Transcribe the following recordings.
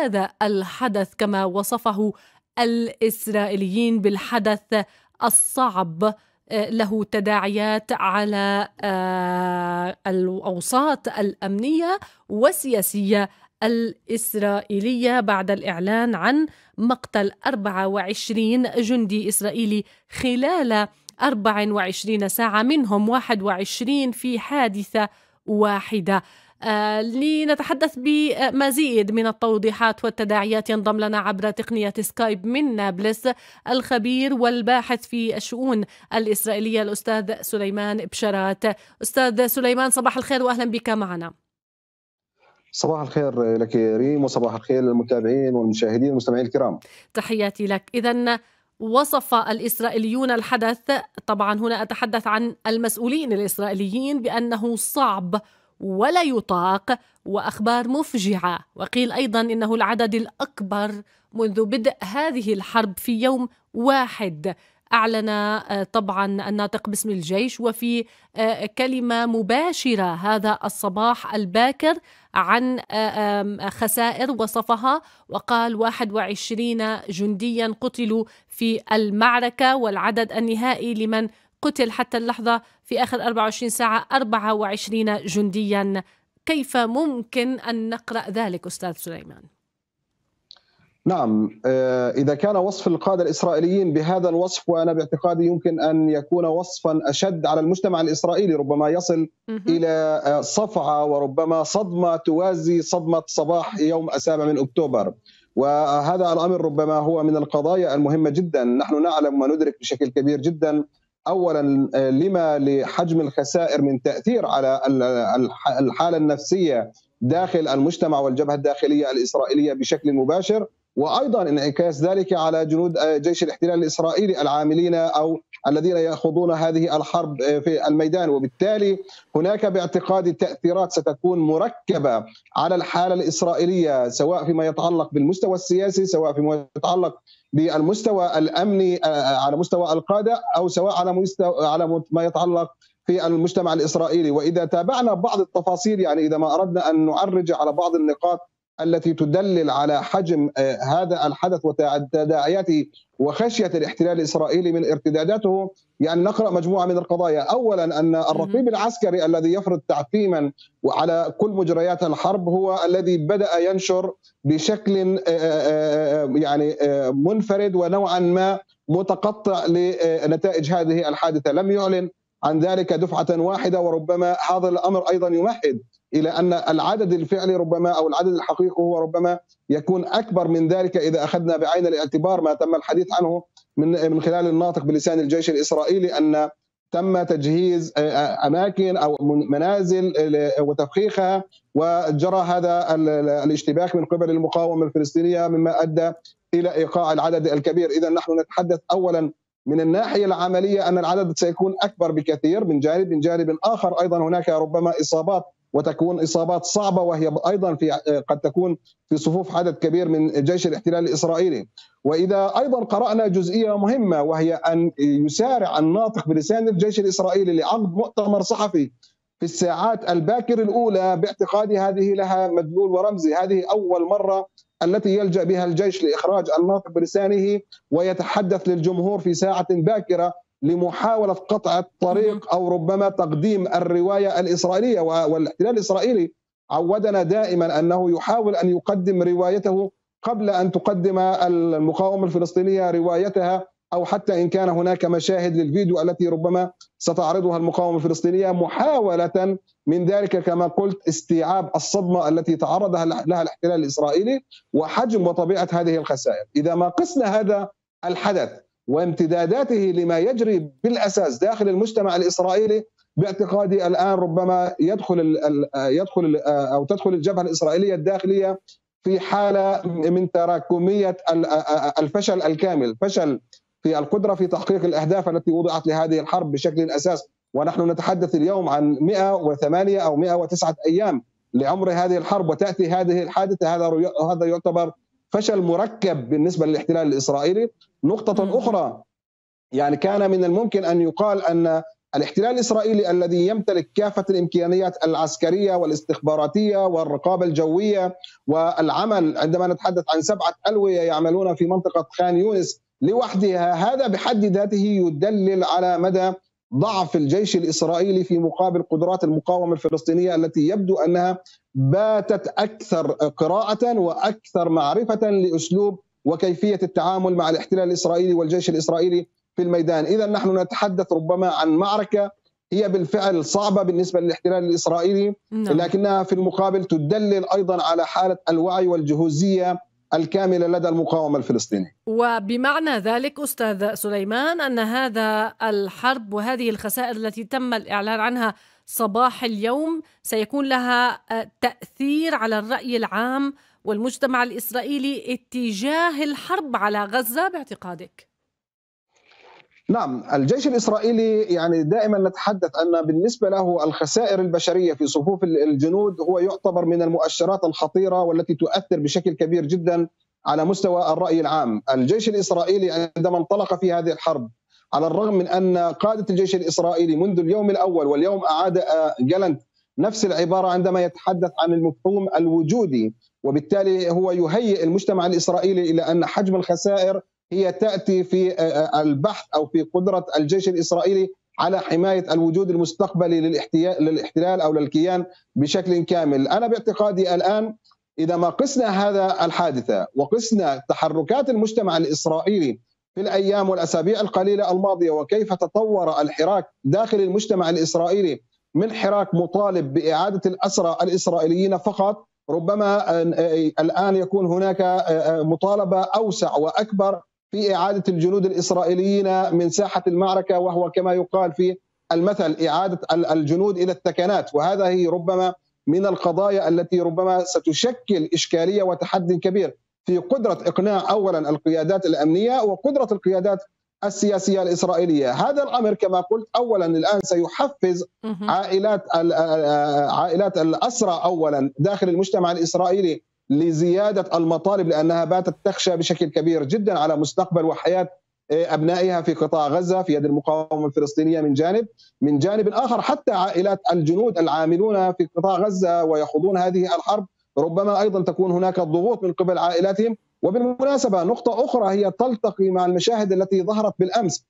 هذا الحدث كما وصفه الاسرائيليين بالحدث الصعب آه، له تداعيات على آه، الاوساط الامنيه والسياسيه الإسرائيلية بعد الإعلان عن مقتل 24 جندي إسرائيلي خلال 24 ساعة منهم 21 في حادثة واحدة آه، لنتحدث بمزيد من التوضيحات والتداعيات ينضم لنا عبر تقنية سكايب من نابلس الخبير والباحث في الشؤون الإسرائيلية الأستاذ سليمان بشرات أستاذ سليمان صباح الخير وأهلا بك معنا صباح الخير لك يا ريم وصباح الخير للمتابعين والمشاهدين والمستمعين الكرام تحياتي لك إذا وصف الإسرائيليون الحدث طبعا هنا أتحدث عن المسؤولين الإسرائيليين بأنه صعب ولا يطاق واخبار مفجعه وقيل ايضا انه العدد الاكبر منذ بدء هذه الحرب في يوم واحد اعلن آه، طبعا الناطق باسم الجيش وفي آه، كلمه مباشره هذا الصباح الباكر عن آه، خسائر وصفها وقال 21 جنديا قتلوا في المعركه والعدد النهائي لمن قتل حتى اللحظة في آخر 24 ساعة 24 جنديا كيف ممكن أن نقرأ ذلك أستاذ سليمان؟ نعم آه، إذا كان وصف القادة الإسرائيليين بهذا الوصف وأنا باعتقادي يمكن أن يكون وصفا أشد على المجتمع الإسرائيلي ربما يصل إلى آه، صفعة وربما صدمة توازي صدمة صباح يوم السابع من أكتوبر وهذا الأمر ربما هو من القضايا المهمة جدا نحن نعلم وندرك بشكل كبير جدا اولا آه، لما لحجم الخسائر من تاثير على الحاله النفسيه داخل المجتمع والجبهه الداخليه الاسرائيليه بشكل مباشر وايضا انعكاس ذلك على جنود آه، جيش الاحتلال الاسرائيلي العاملين او الذين يخوضون هذه الحرب آه، في الميدان وبالتالي هناك باعتقادي تاثيرات ستكون مركبه على الحاله الاسرائيليه سواء فيما يتعلق بالمستوى السياسي سواء فيما يتعلق بالمستوى الامني آه، آه، على مستوى القاده او سواء على مستوى على ما يتعلق في المجتمع الاسرائيلي واذا تابعنا بعض التفاصيل يعني اذا ما اردنا ان نعرج على بعض النقاط التي تدلل على حجم آه، هذا الحدث وتداعياته وخشية الاحتلال الإسرائيلي من ارتداداته يعني نقرأ مجموعة من القضايا أولا أن الرقيب العسكري الذي يفرض تعقيما على كل مجريات الحرب هو الذي بدأ ينشر بشكل آه، آه، يعني منفرد ونوعا ما متقطع لنتائج هذه الحادثة لم يعلن عن ذلك دفعة واحدة وربما هذا الأمر أيضا يمهد الى ان العدد الفعلي ربما او العدد الحقيقي هو ربما يكون اكبر من ذلك اذا اخذنا بعين الاعتبار ما تم الحديث عنه من من خلال الناطق بلسان الجيش الاسرائيلي ان تم تجهيز آه، آه، اماكن او منازل وتفخيخها وجرى هذا الاشتباك من قبل المقاومه الفلسطينيه مما ادى الى ايقاع العدد الكبير، اذا نحن نتحدث اولا من الناحيه العمليه ان العدد سيكون اكبر بكثير من جانب من جانب اخر ايضا هناك ربما اصابات وتكون اصابات صعبه وهي ايضا في آه، قد تكون في صفوف عدد كبير من جيش الاحتلال الاسرائيلي واذا ايضا قرانا جزئيه مهمه وهي ان يسارع الناطق بلسان الجيش الاسرائيلي لعقد مؤتمر صحفي في الساعات الباكر الاولى باعتقادي هذه لها مدلول ورمزي هذه اول مره التي يلجا بها الجيش لاخراج الناطق بلسانه ويتحدث للجمهور في ساعه باكره لمحاولة قطع الطريق أو ربما تقديم الرواية الإسرائيلية والاحتلال الإسرائيلي عودنا دائما أنه يحاول أن يقدم روايته قبل أن تقدم المقاومة الفلسطينية روايتها أو حتى إن كان هناك مشاهد للفيديو التي ربما ستعرضها المقاومة الفلسطينية محاولة من ذلك كما قلت استيعاب الصدمة التي تعرض لها الاحتلال الإسرائيلي وحجم وطبيعة هذه الخسائر إذا ما قسنا هذا الحدث وامتداداته لما يجري بالاساس داخل المجتمع الاسرائيلي باعتقادي الان ربما يدخل يدخل او تدخل الجبهه الاسرائيليه الداخليه في حاله من تراكميه الفشل الكامل، فشل في القدره في تحقيق الاهداف التي وضعت لهذه الحرب بشكل اساس، ونحن نتحدث اليوم عن 108 او 109 ايام لعمر هذه الحرب وتاتي هذه الحادثه هذا هذا يعتبر فشل مركب بالنسبه للاحتلال الاسرائيلي نقطه اخرى يعني كان من الممكن ان يقال ان الاحتلال الاسرائيلي الذي يمتلك كافه الامكانيات العسكريه والاستخباراتيه والرقابه الجويه والعمل عندما نتحدث عن سبعه الويه يعملون في منطقه خان يونس لوحدها هذا بحد ذاته يدلل على مدى ضعف الجيش الاسرائيلي في مقابل قدرات المقاومه الفلسطينيه التي يبدو انها باتت اكثر قراءه واكثر معرفه لاسلوب وكيفيه التعامل مع الاحتلال الاسرائيلي والجيش الاسرائيلي في الميدان، اذا نحن نتحدث ربما عن معركه هي بالفعل صعبه بالنسبه للاحتلال الاسرائيلي نعم. لكنها في المقابل تدلل ايضا على حاله الوعي والجهوزيه الكامله لدى المقاومه الفلسطينيه. وبمعنى ذلك استاذ سليمان ان هذا الحرب وهذه الخسائر التي تم الاعلان عنها صباح اليوم سيكون لها آه، تاثير على الراي العام والمجتمع الاسرائيلي اتجاه الحرب على غزه باعتقادك؟ نعم الجيش الإسرائيلي يعني دائما نتحدث أن بالنسبة له الخسائر البشرية في صفوف الجنود هو يعتبر من المؤشرات الخطيرة والتي تؤثر بشكل كبير جدا على مستوى الرأي العام الجيش الإسرائيلي عندما انطلق في هذه الحرب على الرغم من أن قادة الجيش الإسرائيلي منذ اليوم الأول واليوم أعاد آه، جالنت نفس العبارة عندما يتحدث عن المفهوم الوجودي وبالتالي هو يهيئ المجتمع الإسرائيلي إلى أن حجم الخسائر هي تاتي في آه، آه، البحث او في قدره الجيش الاسرائيلي على حمايه الوجود المستقبلي للاحتلال او للكيان بشكل كامل، انا باعتقادي الان اذا ما قسنا هذا الحادثه وقسنا تحركات المجتمع الاسرائيلي في الايام والاسابيع القليله الماضيه وكيف تطور الحراك داخل المجتمع الاسرائيلي من حراك مطالب باعاده الاسرى الاسرائيليين فقط ربما آه، الان يكون هناك مطالبه اوسع واكبر في إعادة الجنود الإسرائيليين من ساحة المعركة وهو كما يقال في المثل إعادة الجنود إلى التكنات وهذا هي ربما من القضايا التي ربما ستشكل إشكالية وتحدي كبير في قدرة إقناع أولا القيادات الأمنية وقدرة القيادات السياسية الإسرائيلية هذا الأمر كما قلت أولا الآن سيحفز عائلات عائلات الأسرى أولا داخل المجتمع الإسرائيلي لزياده المطالب لانها باتت تخشى بشكل كبير جدا على مستقبل وحياه آه، ابنائها في قطاع غزه في يد المقاومه الفلسطينيه من جانب، من جانب اخر حتى عائلات الجنود العاملون في قطاع غزه ويخوضون هذه الحرب ربما ايضا تكون هناك ضغوط من قبل عائلاتهم، وبالمناسبه نقطه اخرى هي تلتقي مع المشاهد التي ظهرت بالامس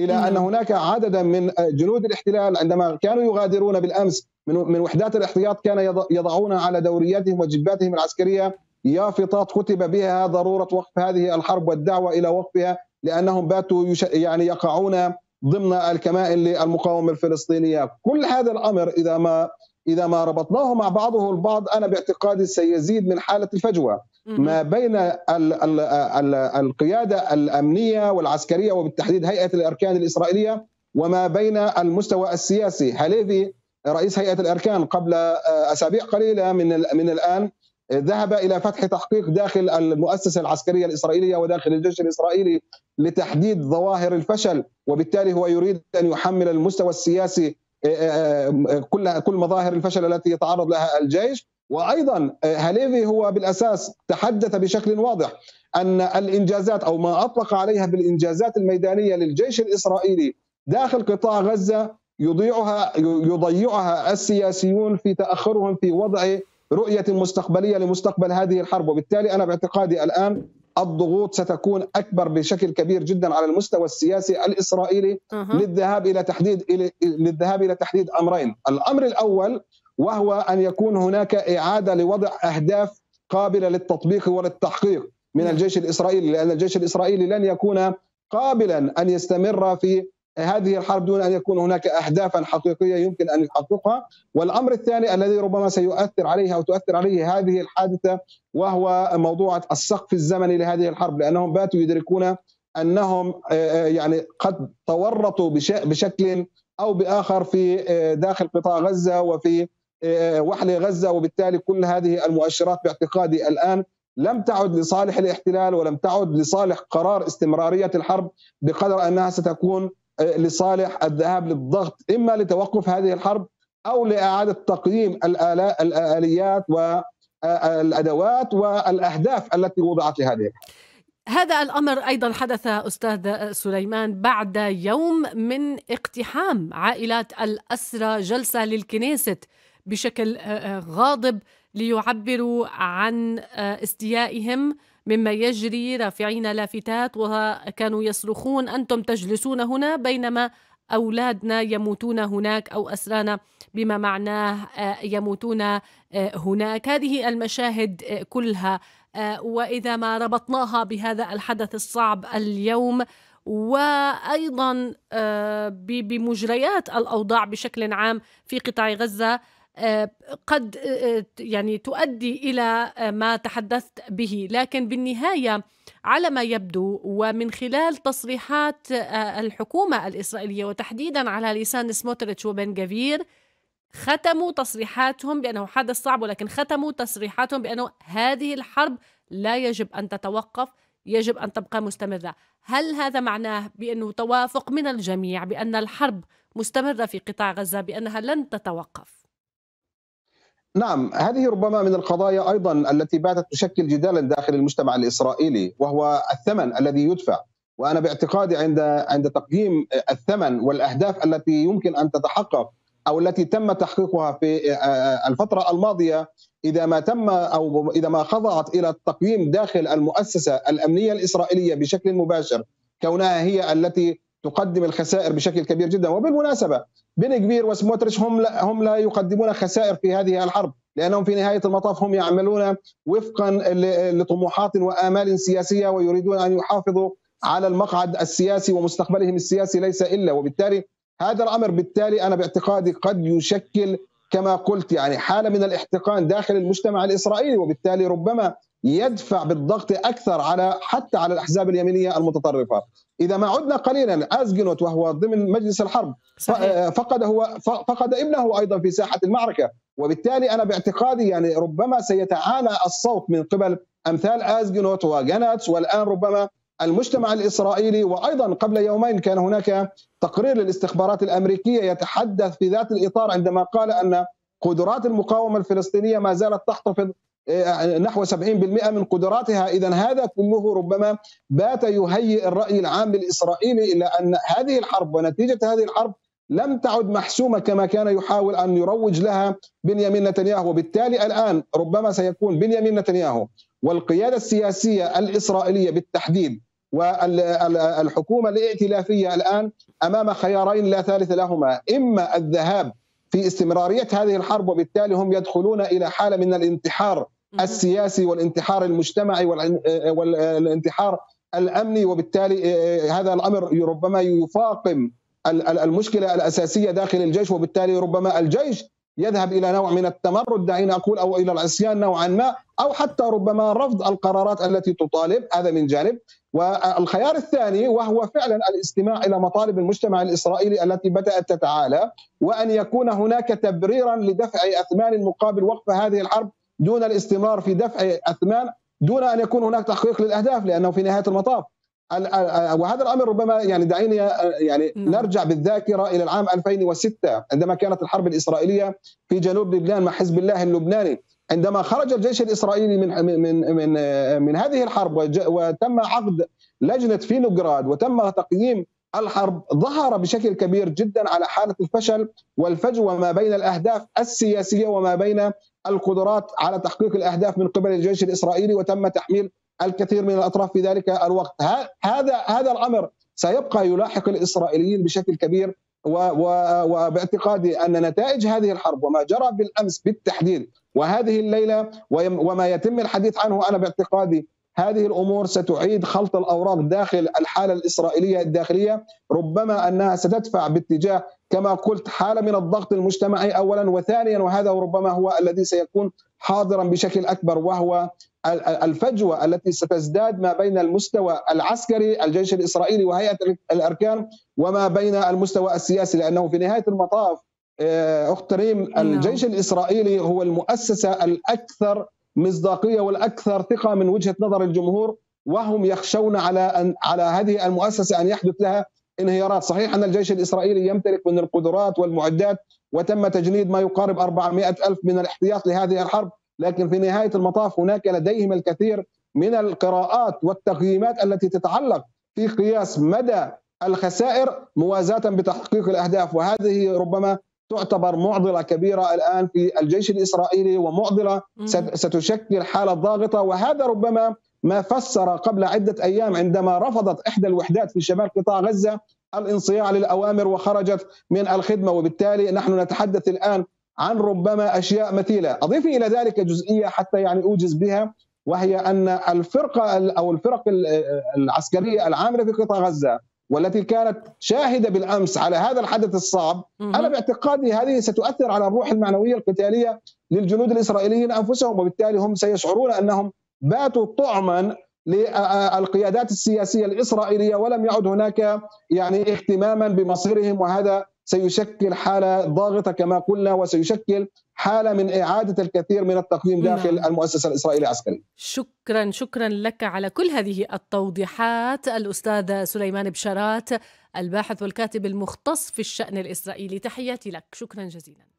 الى ان هناك عددا من جنود الاحتلال عندما كانوا يغادرون بالامس من من وحدات الاحتياط كان يضعون على دورياتهم وجباتهم العسكريه يافطات كتب بها ضروره وقف هذه الحرب والدعوه الى وقفها لانهم باتوا يعني يقعون ضمن الكمائن للمقاومه الفلسطينيه، كل هذا الامر اذا ما اذا ما ربطناه مع بعضه البعض انا باعتقادي سيزيد من حاله الفجوه. ما بين ال ال ال القياده الامنيه والعسكريه وبالتحديد هيئه الاركان الاسرائيليه وما بين المستوى السياسي هليفي رئيس هيئه الاركان قبل آه، اسابيع قليله من من الان آه، ذهب الى فتح تحقيق داخل المؤسسه العسكريه الاسرائيليه وداخل الجيش الاسرائيلي لتحديد ظواهر الفشل وبالتالي هو يريد ان يحمل المستوى السياسي آه، كل كل مظاهر الفشل التي يتعرض لها الجيش وايضا هليفي آه، هو بالاساس تحدث بشكل واضح ان الانجازات او ما اطلق عليها بالانجازات الميدانيه للجيش الاسرائيلي داخل قطاع غزه يضيعها يضيعها السياسيون في تاخرهم في وضع رؤيه مستقبليه لمستقبل هذه الحرب وبالتالي انا باعتقادي الان الضغوط ستكون اكبر بشكل كبير جدا على المستوى السياسي الاسرائيلي أه. للذهاب الى تحديد للذهاب الى تحديد امرين، الامر الاول وهو ان يكون هناك اعاده لوضع اهداف قابله للتطبيق وللتحقيق من الجيش الاسرائيلي لان الجيش الاسرائيلي لن يكون قابلا ان يستمر في هذه الحرب دون ان يكون هناك اهدافا حقيقيه يمكن ان يحققها، والامر الثاني الذي ربما سيؤثر عليها او تؤثر عليه هذه الحادثه وهو موضوع السقف الزمني لهذه الحرب لانهم باتوا يدركون انهم آه، يعني قد تورطوا بشكل او باخر في آه، داخل قطاع غزه وفي آه، وحل غزة وبالتالي كل هذه المؤشرات باعتقادي الآن لم تعد لصالح الاحتلال ولم تعد لصالح قرار استمرارية الحرب بقدر أنها ستكون آه، لصالح الذهاب للضغط إما لتوقف هذه الحرب أو لإعادة تقييم الآليات والأدوات آه، والأهداف التي وضعت لهذه الحرب هذا الامر ايضا حدث استاذ سليمان بعد يوم من اقتحام عائلات الاسرى جلسه للكنيست بشكل آه، آه، غاضب ليعبروا عن آه، استيائهم مما يجري رافعين لافتات وكانوا يصرخون انتم تجلسون هنا بينما اولادنا يموتون هناك او اسرانا بما معناه يموتون هناك هذه المشاهد كلها واذا ما ربطناها بهذا الحدث الصعب اليوم وايضا بمجريات الاوضاع بشكل عام في قطاع غزه قد يعني تؤدي الى ما تحدثت به لكن بالنهايه على ما يبدو ومن خلال تصريحات آه، الحكومه الاسرائيليه وتحديدا على لسان سموتريتش وبن جفير ختموا تصريحاتهم بانه حدث صعب ولكن ختموا تصريحاتهم بانه هذه الحرب لا يجب ان تتوقف يجب ان تبقى مستمره هل هذا معناه بانه توافق من الجميع بان الحرب مستمره في قطاع غزه بانها لن تتوقف نعم هذه ربما من القضايا ايضا التي باتت تشكل جدالا داخل المجتمع الاسرائيلي وهو الثمن الذي يدفع وانا باعتقادي عند عند تقييم الثمن والاهداف التي يمكن ان تتحقق او التي تم تحقيقها في الفتره الماضيه اذا ما تم او اذا ما خضعت الى التقييم داخل المؤسسه الامنيه الاسرائيليه بشكل مباشر كونها هي التي تقدم الخسائر بشكل كبير جدا وبالمناسبة بن كبير وسموتريتش هم لا هم لا يقدمون خسائر في هذه الحرب لأنهم في نهاية المطاف هم يعملون وفقا لطموحات وآمال سياسية ويريدون أن يحافظوا على المقعد السياسي ومستقبلهم السياسي ليس إلا وبالتالي هذا الأمر بالتالي أنا باعتقادي قد يشكل كما قلت يعني حالة من الاحتقان داخل المجتمع الإسرائيلي وبالتالي ربما يدفع بالضغط اكثر على حتى على الاحزاب اليمينيه المتطرفه اذا ما عدنا قليلا ازجنوت وهو ضمن مجلس الحرب صحيح. آه، فقد هو فقد ابنه ايضا في ساحه المعركه وبالتالي انا باعتقادي يعني ربما سيتعانى الصوت من قبل امثال ازجنوت وجاناتس والان ربما المجتمع الاسرائيلي وايضا قبل يومين كان هناك تقرير للاستخبارات الامريكيه يتحدث في ذات الاطار عندما قال ان قدرات المقاومه الفلسطينيه ما زالت تحتفظ إيه، نحو 70% من قدراتها اذا هذا كله ربما بات يهيئ الراي العام الاسرائيلي الى ان هذه الحرب ونتيجه هذه الحرب لم تعد محسومه كما كان يحاول ان يروج لها بنيامين نتنياهو وبالتالي الان ربما سيكون بنيامين نتنياهو والقياده السياسيه الاسرائيليه بالتحديد والحكومه الائتلافيه الان امام خيارين لا ثالث لهما اما الذهاب في استمراريه هذه الحرب وبالتالي هم يدخلون الى حاله من الانتحار السياسي والانتحار المجتمعي والانتحار آه، آه، الامني وبالتالي آه، هذا الامر ربما يفاقم المشكله الاساسيه داخل الجيش وبالتالي ربما الجيش يذهب الى نوع من التمرد دعيني اقول او الى العصيان نوعا ما او حتى ربما رفض القرارات التي تطالب هذا من جانب والخيار الثاني وهو فعلا الاستماع الى مطالب المجتمع الاسرائيلي التي بدات تتعالى وان يكون هناك تبريرا لدفع اثمان مقابل وقف هذه الحرب دون الاستمرار في دفع اثمان دون ان يكون هناك تحقيق للاهداف لانه في نهايه المطاف وهذا الامر ربما يعني دعيني آه، يعني نعم. نرجع بالذاكره الى العام 2006 عندما كانت الحرب الاسرائيليه في جنوب لبنان مع حزب الله اللبناني عندما خرج الجيش الاسرائيلي من من من من آه، هذه الحرب وتم عقد لجنه فينوغراد وتم تقييم الحرب ظهر بشكل كبير جدا على حالة الفشل والفجوة ما بين الأهداف السياسية وما بين القدرات على تحقيق الأهداف من قبل الجيش الإسرائيلي وتم تحميل الكثير من الأطراف في ذلك الوقت هذا هذا الأمر سيبقى يلاحق الإسرائيليين بشكل كبير وباعتقادي أن نتائج هذه الحرب وما جرى بالأمس بالتحديد وهذه الليلة وما يتم الحديث عنه أنا باعتقادي هذه الامور ستعيد خلط الاوراق داخل الحاله الاسرائيليه الداخليه ربما انها ستدفع باتجاه كما قلت حاله من الضغط المجتمعي اولا وثانيا وهذا ربما هو الذي سيكون حاضرا بشكل اكبر وهو الفجوه التي ستزداد ما بين المستوى العسكري الجيش الاسرائيلي وهيئه الاركان وما بين المستوى السياسي لانه في نهايه المطاف آه، اخت ريم نعم. الجيش الاسرائيلي هو المؤسسه الاكثر مصداقيه والاكثر ثقه من وجهه نظر الجمهور وهم يخشون على ان على هذه المؤسسه ان يحدث لها انهيارات، صحيح ان الجيش الاسرائيلي يمتلك من القدرات والمعدات وتم تجنيد ما يقارب 400 الف من الاحتياط لهذه الحرب، لكن في نهايه المطاف هناك لديهم الكثير من القراءات والتقييمات التي تتعلق في قياس مدى الخسائر موازاة بتحقيق الأهداف وهذه ربما تعتبر معضله كبيره الان في الجيش الاسرائيلي ومعضله ستشكل حاله ضاغطه وهذا ربما ما فسر قبل عده ايام عندما رفضت احدى الوحدات في شمال قطاع غزه الانصياع للاوامر وخرجت من الخدمه وبالتالي نحن نتحدث الان عن ربما اشياء مثيله، اضيف الى ذلك جزئيه حتى يعني اوجز بها وهي ان الفرقه او الفرق العسكريه العامله في قطاع غزه والتي كانت شاهده بالامس على هذا الحدث الصعب انا باعتقادي هذه ستؤثر على الروح المعنويه القتاليه للجنود الاسرائيليين انفسهم وبالتالي هم سيشعرون انهم باتوا طعما للقيادات السياسيه الاسرائيليه ولم يعد هناك يعني اهتماما بمصيرهم وهذا سيشكل حالة ضاغطة كما قلنا وسيشكل حالة من إعادة الكثير من التقييم نعم. داخل المؤسسة الإسرائيلية العسكرية شكرا شكرا لك على كل هذه التوضيحات الأستاذ سليمان بشارات الباحث والكاتب المختص في الشأن الإسرائيلي تحياتي لك شكرا جزيلا